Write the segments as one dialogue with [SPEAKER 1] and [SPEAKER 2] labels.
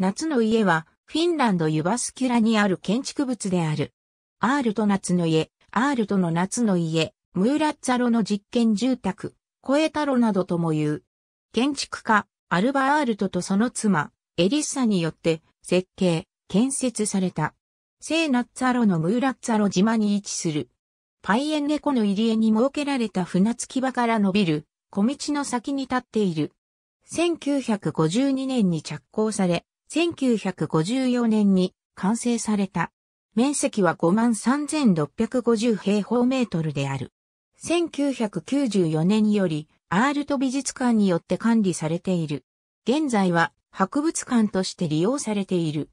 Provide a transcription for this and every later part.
[SPEAKER 1] 夏の家は、フィンランドユバスキュラにある建築物である。アールト夏の家、アールトの夏の家、ムーラッツァロの実験住宅、コエタロなどとも言う。建築家、アルバアールトとその妻、エリッサによって設計、建設された。聖ナッツァロのムーラッツァロ島に位置する。パイエンネコの入り江に設けられた船着き場から伸びる小道の先に立っている。1952年に着工され、1954年に完成された。面積は53,650平方メートルである。1994年よりアールト美術館によって管理されている。現在は博物館として利用されている。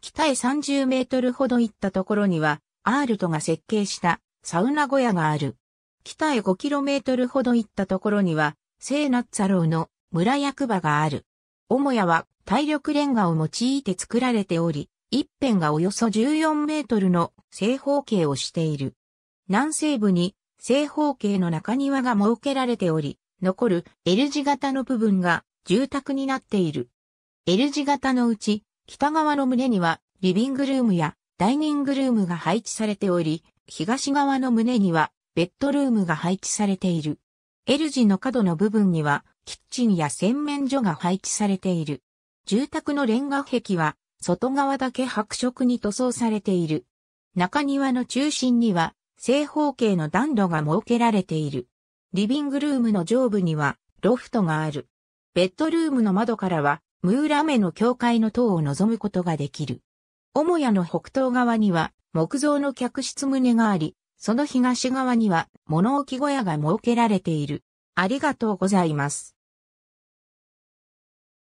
[SPEAKER 1] 北へ30メートルほど行ったところには、アールトが設計したサウナ小屋がある。北へ5キロメートルほど行ったところには、聖ナッツァローの村役場がある。母屋は体力レンガを用いて作られており、一辺がおよそ14メートルの正方形をしている。南西部に正方形の中庭が設けられており、残る L 字型の部分が住宅になっている。L 字型のうち、北側の胸にはリビングルームやダイニングルームが配置されており、東側の胸にはベッドルームが配置されている。L 字の角の部分にはキッチンや洗面所が配置されている。住宅のレンガ壁は、外側だけ白色に塗装されている。中庭の中心には、正方形の暖炉が設けられている。リビングルームの上部には、ロフトがある。ベッドルームの窓からは、ムーラメの教会の塔を望むことができる。母屋の北東側には、木造の客室棟があり、その東側には、物置小屋が設けられている。ありがとうございます。